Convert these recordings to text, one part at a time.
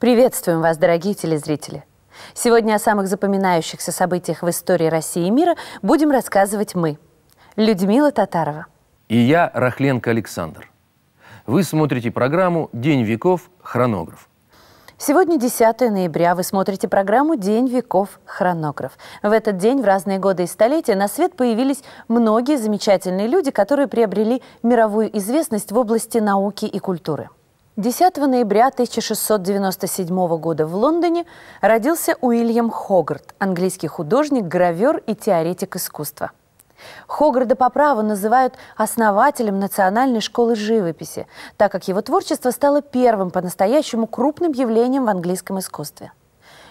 Приветствуем вас, дорогие телезрители! Сегодня о самых запоминающихся событиях в истории России и мира будем рассказывать мы. Людмила Татарова. И я, Рахленко Александр. Вы смотрите программу «День веков. Хронограф». Сегодня 10 ноября. Вы смотрите программу «День веков. Хронограф». В этот день в разные годы и столетия на свет появились многие замечательные люди, которые приобрели мировую известность в области науки и культуры. 10 ноября 1697 года в Лондоне родился Уильям Хогарт, английский художник, гравер и теоретик искусства. Хогарда по праву называют основателем Национальной школы живописи, так как его творчество стало первым по-настоящему крупным явлением в английском искусстве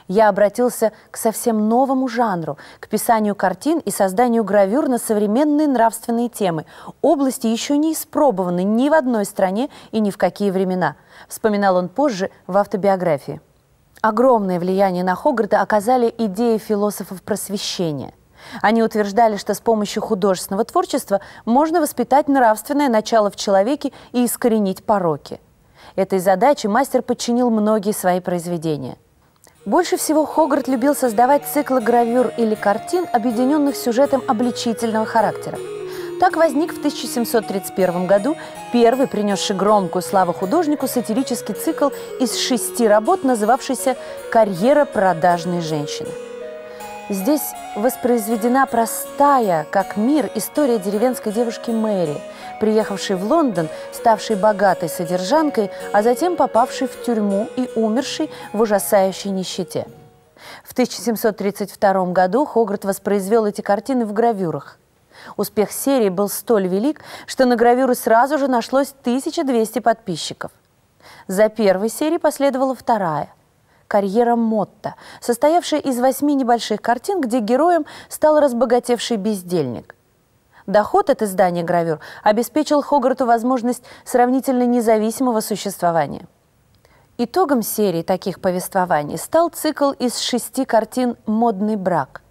я обратился к совсем новому жанру, к писанию картин и созданию гравюр на современные нравственные темы. Области еще не испробованы ни в одной стране и ни в какие времена, вспоминал он позже в автобиографии. Огромное влияние на Хогарта оказали идеи философов просвещения – они утверждали, что с помощью художественного творчества можно воспитать нравственное начало в человеке и искоренить пороки. Этой задаче мастер подчинил многие свои произведения – больше всего Хогарт любил создавать циклы гравюр или картин, объединенных сюжетом обличительного характера. Так возник в 1731 году первый, принесший громкую славу художнику, сатирический цикл из шести работ, называвшийся «Карьера продажной женщины». Здесь воспроизведена простая, как мир, история деревенской девушки Мэри – Приехавший в Лондон, ставший богатой содержанкой, а затем попавший в тюрьму и умерший в ужасающей нищете. В 1732 году Хогарт воспроизвел эти картины в гравюрах. Успех серии был столь велик, что на гравюры сразу же нашлось 1200 подписчиков. За первой серией последовала вторая – карьера Мотта, состоявшая из восьми небольших картин, где героем стал разбогатевший бездельник – Доход от издания гравюр обеспечил Хогарту возможность сравнительно независимого существования. Итогом серии таких повествований стал цикл из шести картин «Модный брак».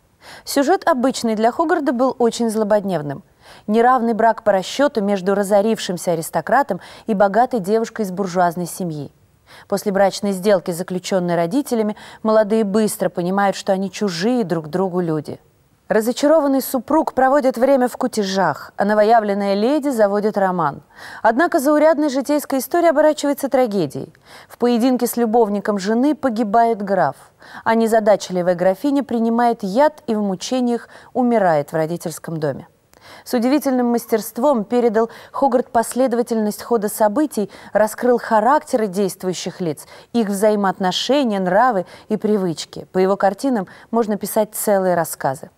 Сюжет обычный для Хогарда был очень злободневным. Неравный брак по расчету между разорившимся аристократом и богатой девушкой из буржуазной семьи. После брачной сделки, заключенной родителями, молодые быстро понимают, что они чужие друг другу люди – Разочарованный супруг проводит время в кутежах, а новоявленная леди заводит роман. Однако заурядная житейская история оборачивается трагедией. В поединке с любовником жены погибает граф, а незадачливая графиня принимает яд и в мучениях умирает в родительском доме. С удивительным мастерством передал Хогарт последовательность хода событий, раскрыл характеры действующих лиц, их взаимоотношения, нравы и привычки. По его картинам можно писать целые рассказы.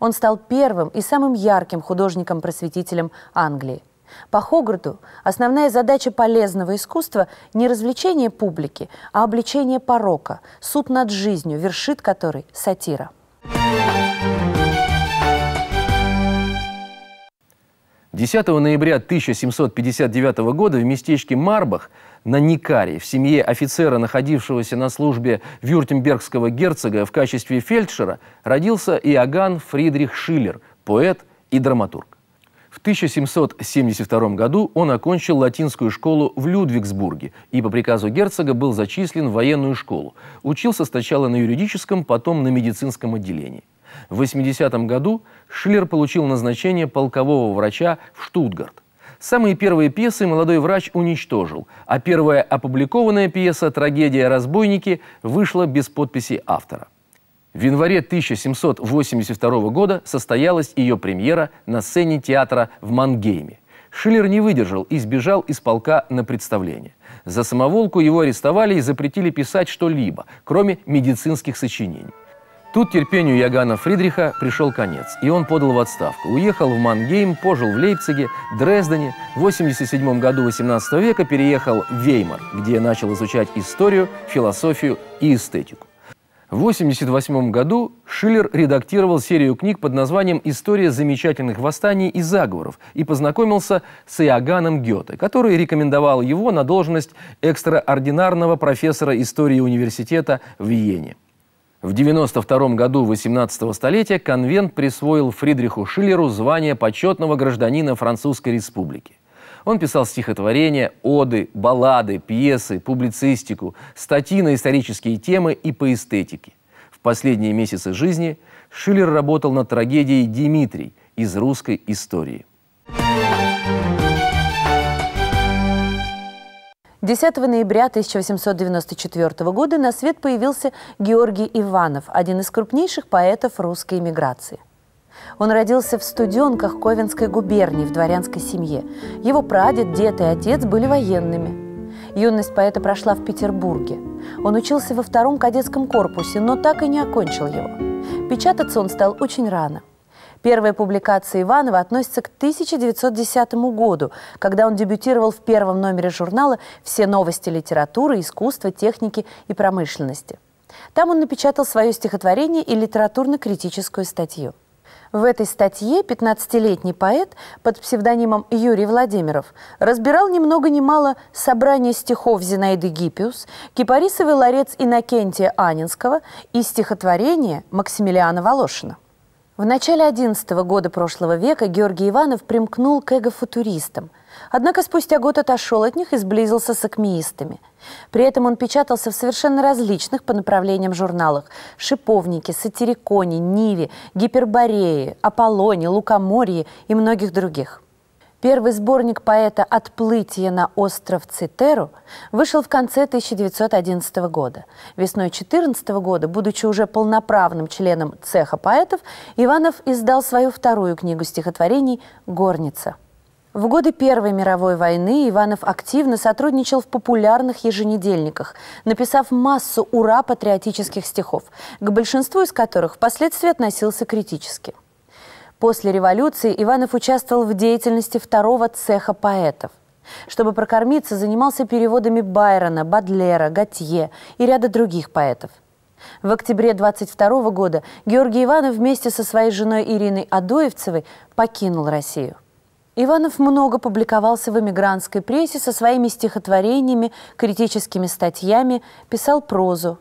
Он стал первым и самым ярким художником-просветителем Англии. По Хогарту основная задача полезного искусства – не развлечение публики, а обличение порока, суд над жизнью, вершит который сатира. Thank 10 ноября 1759 года в местечке Марбах на Никаре в семье офицера, находившегося на службе вюртембергского герцога в качестве фельдшера, родился Иоганн Фридрих Шиллер, поэт и драматург. В 1772 году он окончил латинскую школу в Людвигсбурге и по приказу герцога был зачислен в военную школу. Учился сначала на юридическом, потом на медицинском отделении. В 80 году Шиллер получил назначение полкового врача в Штутгарт. Самые первые пьесы молодой врач уничтожил, а первая опубликованная пьеса «Трагедия разбойники» вышла без подписи автора. В январе 1782 года состоялась ее премьера на сцене театра в Мангейме. Шиллер не выдержал и сбежал из полка на представление. За самоволку его арестовали и запретили писать что-либо, кроме медицинских сочинений. Тут терпению Ягана Фридриха пришел конец, и он подал в отставку. Уехал в Мангейм, пожил в Лейпциге, Дрездене. В 87 году 18 века переехал в Веймар, где начал изучать историю, философию и эстетику. В 1988 году Шиллер редактировал серию книг под названием «История замечательных восстаний и заговоров» и познакомился с Иоганном Гёте, который рекомендовал его на должность экстраординарного профессора истории университета в Виене. В 92 году 18 столетия конвент присвоил Фридриху Шиллеру звание почетного гражданина Французской республики. Он писал стихотворения, оды, баллады, пьесы, публицистику, статьи на исторические темы и по эстетике. В последние месяцы жизни Шиллер работал над трагедией «Димитрий» из русской истории. 10 ноября 1894 года на свет появился Георгий Иванов, один из крупнейших поэтов русской эмиграции. Он родился в Студенках Ковенской губернии в дворянской семье. Его прадед, дед и отец были военными. Юность поэта прошла в Петербурге. Он учился во втором кадетском корпусе, но так и не окончил его. Печататься он стал очень рано – Первая публикация Иванова относится к 1910 году, когда он дебютировал в первом номере журнала «Все новости литературы, искусства, техники и промышленности». Там он напечатал свое стихотворение и литературно-критическую статью. В этой статье 15-летний поэт под псевдонимом Юрий Владимиров разбирал ни много ни мало собрание стихов Зинаиды Гиппиус, кипарисовый ларец Иннокентия Анинского и стихотворение Максимилиана Волошина. В начале 11 года прошлого века Георгий Иванов примкнул к эго-футуристам. Однако спустя год отошел от них и сблизился с акмеистами. При этом он печатался в совершенно различных по направлениям журналах – «Шиповнике», «Сатириконе», «Ниве», «Гипербореи», «Аполлоне», «Лукоморье» и многих других – Первый сборник поэта «Отплытие на остров Цитеру» вышел в конце 1911 года. Весной 2014 года, будучи уже полноправным членом цеха поэтов, Иванов издал свою вторую книгу стихотворений «Горница». В годы Первой мировой войны Иванов активно сотрудничал в популярных еженедельниках, написав массу ура патриотических стихов, к большинству из которых впоследствии относился критически. После революции Иванов участвовал в деятельности второго цеха поэтов. Чтобы прокормиться, занимался переводами Байрона, Бадлера, Готье и ряда других поэтов. В октябре 22 года Георгий Иванов вместе со своей женой Ириной Адоевцевой покинул Россию. Иванов много публиковался в эмигрантской прессе со своими стихотворениями, критическими статьями, писал прозу,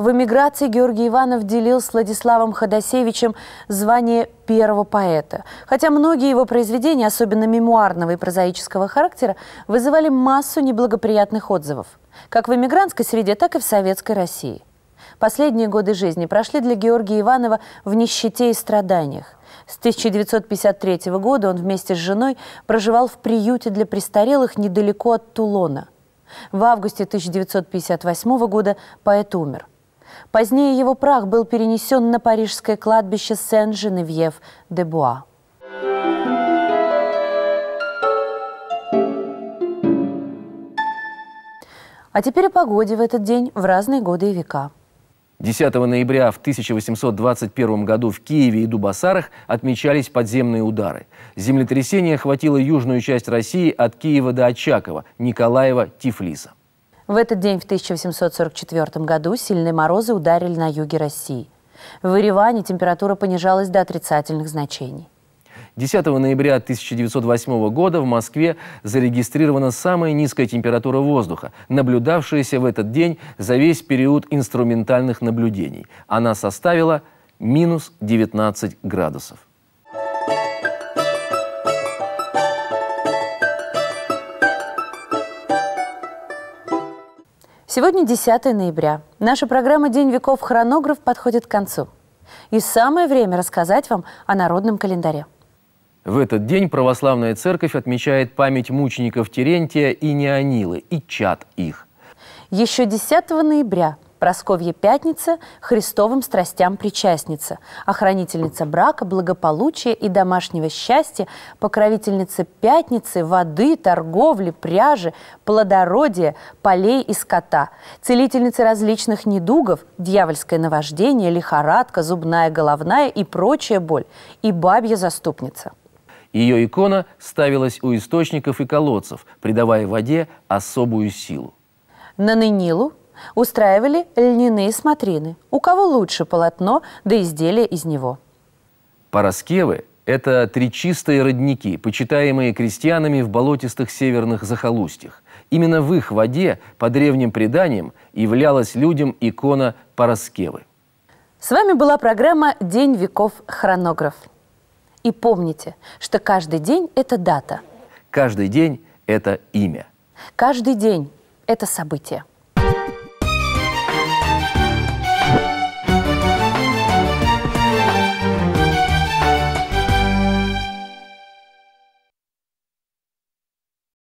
в эмиграции Георгий Иванов делил с Владиславом Ходосевичем звание первого поэта. Хотя многие его произведения, особенно мемуарного и прозаического характера, вызывали массу неблагоприятных отзывов. Как в эмигрантской среде, так и в советской России. Последние годы жизни прошли для Георгия Иванова в нищете и страданиях. С 1953 года он вместе с женой проживал в приюте для престарелых недалеко от Тулона. В августе 1958 года поэт умер – Позднее его прах был перенесен на парижское кладбище Сен-Женевьев-де-Буа. А теперь о погоде в этот день в разные годы и века. 10 ноября в 1821 году в Киеве и Дубасарах отмечались подземные удары. Землетрясение охватило южную часть России от Киева до Очакова, Николаева, Тифлиса. В этот день в 1844 году сильные морозы ударили на юге России. В Ереване температура понижалась до отрицательных значений. 10 ноября 1908 года в Москве зарегистрирована самая низкая температура воздуха, наблюдавшаяся в этот день за весь период инструментальных наблюдений. Она составила минус 19 градусов. Сегодня 10 ноября. Наша программа «День веков хронограф» подходит к концу. И самое время рассказать вам о народном календаре. В этот день православная церковь отмечает память мучеников Терентия и Неонилы, и чад их. Еще 10 ноября – Просковья Пятница – Христовым страстям причастница, охранительница брака, благополучия и домашнего счастья, покровительница Пятницы, воды, торговли, пряжи, плодородия, полей и скота, целительница различных недугов, дьявольское наваждение, лихорадка, зубная, головная и прочая боль, и бабья заступница. Ее икона ставилась у источников и колодцев, придавая воде особую силу. На Нынилу Устраивали льняные смотрины. У кого лучше полотно, да изделия из него. Пороскевы – это три чистые родники, почитаемые крестьянами в болотистых северных захолустьях. Именно в их воде, по древним преданиям, являлась людям икона Пороскевы. С вами была программа «День веков хронограф». И помните, что каждый день – это дата. Каждый день – это имя. Каждый день – это событие.